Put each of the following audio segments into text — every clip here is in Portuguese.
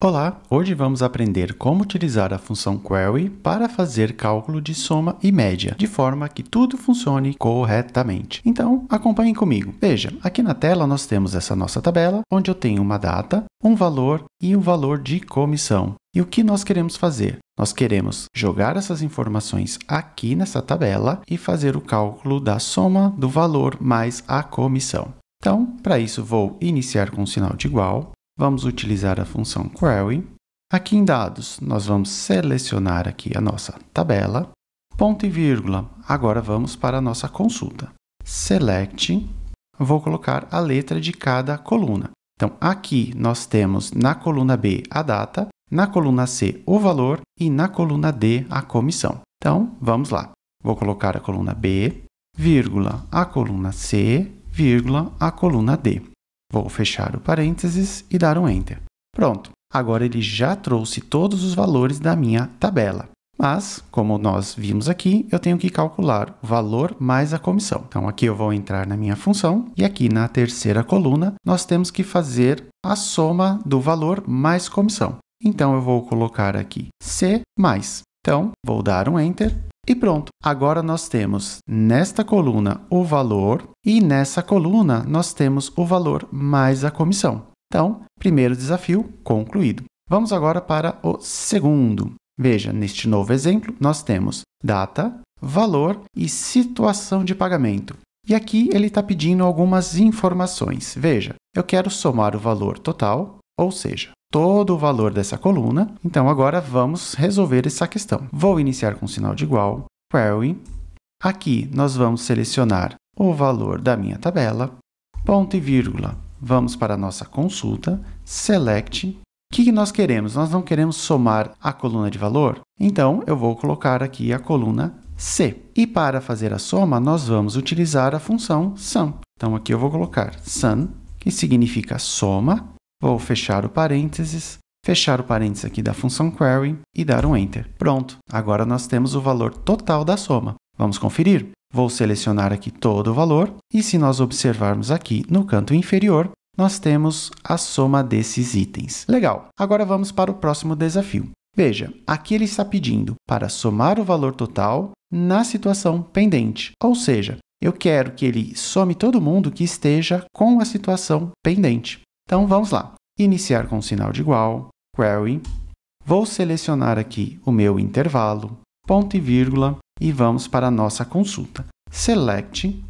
Olá, hoje vamos aprender como utilizar a função query para fazer cálculo de soma e média, de forma que tudo funcione corretamente. Então, acompanhem comigo. Veja, aqui na tela nós temos essa nossa tabela, onde eu tenho uma data, um valor e o um valor de comissão. E o que nós queremos fazer? Nós queremos jogar essas informações aqui nessa tabela e fazer o cálculo da soma do valor mais a comissão. Então, para isso, vou iniciar com o sinal de igual, vamos utilizar a função query. Aqui em dados, nós vamos selecionar aqui a nossa tabela, ponto e vírgula. Agora vamos para a nossa consulta. Select, vou colocar a letra de cada coluna. Então, aqui nós temos na coluna B a data, na coluna C o valor e na coluna D a comissão. Então, vamos lá. Vou colocar a coluna B, vírgula, a coluna C, vírgula, a coluna D. Vou fechar o parênteses e dar um Enter. Pronto, agora ele já trouxe todos os valores da minha tabela. Mas, como nós vimos aqui, eu tenho que calcular o valor mais a comissão. Então, aqui eu vou entrar na minha função e aqui na terceira coluna nós temos que fazer a soma do valor mais comissão. Então, eu vou colocar aqui C mais. Então, vou dar um Enter e pronto, agora nós temos nesta coluna o valor e nessa coluna nós temos o valor mais a comissão. Então, primeiro desafio concluído. Vamos agora para o segundo. Veja, neste novo exemplo, nós temos data, valor e situação de pagamento. E aqui ele está pedindo algumas informações. Veja, eu quero somar o valor total, ou seja, todo o valor dessa coluna. Então agora vamos resolver essa questão. Vou iniciar com o sinal de igual, query. Aqui nós vamos selecionar o valor da minha tabela, ponto e vírgula. Vamos para a nossa consulta, select. O que, que nós queremos? Nós não queremos somar a coluna de valor? Então, eu vou colocar aqui a coluna C. E para fazer a soma, nós vamos utilizar a função sum. Então, aqui eu vou colocar sum, que significa soma, Vou fechar o parênteses, fechar o parênteses aqui da função query e dar um enter. Pronto, agora nós temos o valor total da soma. Vamos conferir? Vou selecionar aqui todo o valor e se nós observarmos aqui no canto inferior, nós temos a soma desses itens. Legal, agora vamos para o próximo desafio. Veja, aqui ele está pedindo para somar o valor total na situação pendente, ou seja, eu quero que ele some todo mundo que esteja com a situação pendente. Então vamos lá. Iniciar com o sinal de igual, query. Vou selecionar aqui o meu intervalo, ponto e vírgula, e vamos para a nossa consulta. Select.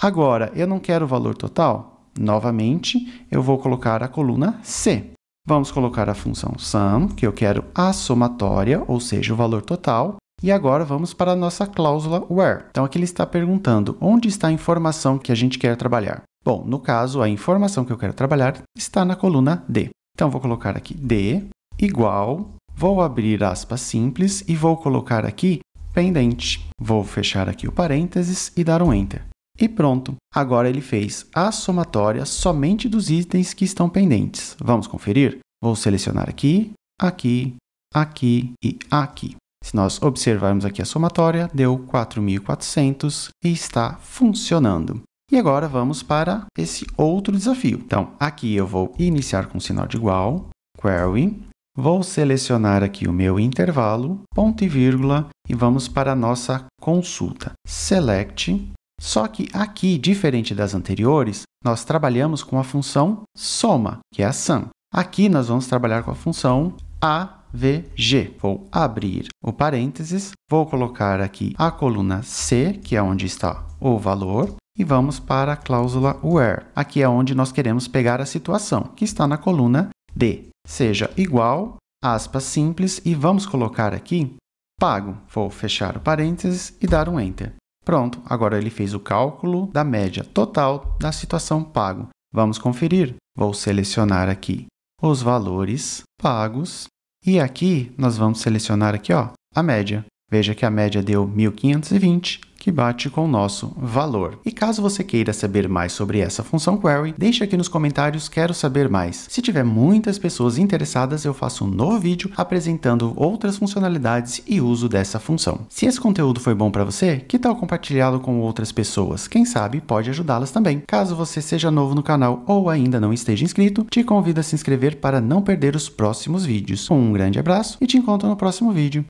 Agora, eu não quero o valor total? Novamente, eu vou colocar a coluna C. Vamos colocar a função sum, que eu quero a somatória, ou seja, o valor total. E agora vamos para a nossa cláusula where. Então, aqui ele está perguntando onde está a informação que a gente quer trabalhar. Bom, no caso, a informação que eu quero trabalhar está na coluna D. Então, vou colocar aqui D igual, vou abrir aspas simples e vou colocar aqui pendente. Vou fechar aqui o parênteses e dar um Enter. E pronto, agora ele fez a somatória somente dos itens que estão pendentes. Vamos conferir? Vou selecionar aqui, aqui, aqui e aqui. Se nós observarmos aqui a somatória, deu 4.400 e está funcionando. E agora vamos para esse outro desafio. Então, aqui eu vou iniciar com o sinal de igual, query, vou selecionar aqui o meu intervalo, ponto e vírgula, e vamos para a nossa consulta. Select, só que aqui, diferente das anteriores, nós trabalhamos com a função soma, que é a sum. Aqui nós vamos trabalhar com a função AVG. Vou abrir o parênteses, vou colocar aqui a coluna C, que é onde está o valor, e vamos para a cláusula where. Aqui é onde nós queremos pegar a situação, que está na coluna D. Seja igual, aspas simples, e vamos colocar aqui pago. Vou fechar o parênteses e dar um Enter. Pronto, agora ele fez o cálculo da média total da situação pago. Vamos conferir. Vou selecionar aqui os valores pagos e aqui nós vamos selecionar aqui ó, a média. Veja que a média deu 1520 que bate com o nosso valor. E caso você queira saber mais sobre essa função query, deixe aqui nos comentários quero saber mais. Se tiver muitas pessoas interessadas, eu faço um novo vídeo apresentando outras funcionalidades e uso dessa função. Se esse conteúdo foi bom para você, que tal compartilhá-lo com outras pessoas? Quem sabe pode ajudá-las também. Caso você seja novo no canal ou ainda não esteja inscrito, te convido a se inscrever para não perder os próximos vídeos. Um grande abraço e te encontro no próximo vídeo.